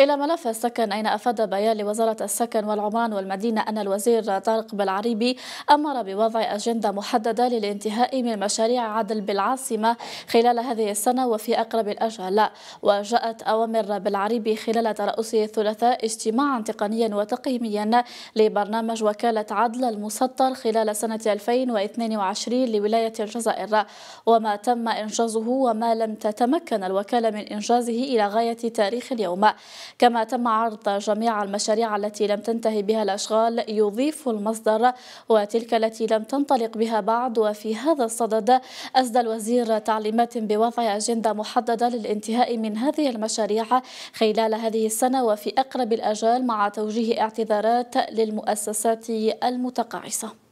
إلى ملف السكن أين أفاد بيان لوزارة السكن والعمران والمدينة أن الوزير طارق بالعريبي أمر بوضع أجندة محددة للانتهاء من مشاريع عدل بالعاصمة خلال هذه السنة وفي أقرب الأجل وجاءت أوامر بالعريبي خلال ترأسه الثلاثاء اجتماعا تقنيا وتقييميا لبرنامج وكالة عدل المسطر خلال سنة 2022 لولاية الجزائر وما تم إنجازه وما لم تتمكن الوكالة من إنجازه إلى غاية تاريخ اليوم كما تم عرض جميع المشاريع التي لم تنتهي بها الأشغال يضيف المصدر وتلك التي لم تنطلق بها بعد وفي هذا الصدد أسدى الوزير تعليمات بوضع أجندة محددة للانتهاء من هذه المشاريع خلال هذه السنة وفي أقرب الأجال مع توجيه اعتذارات للمؤسسات المتقاعسة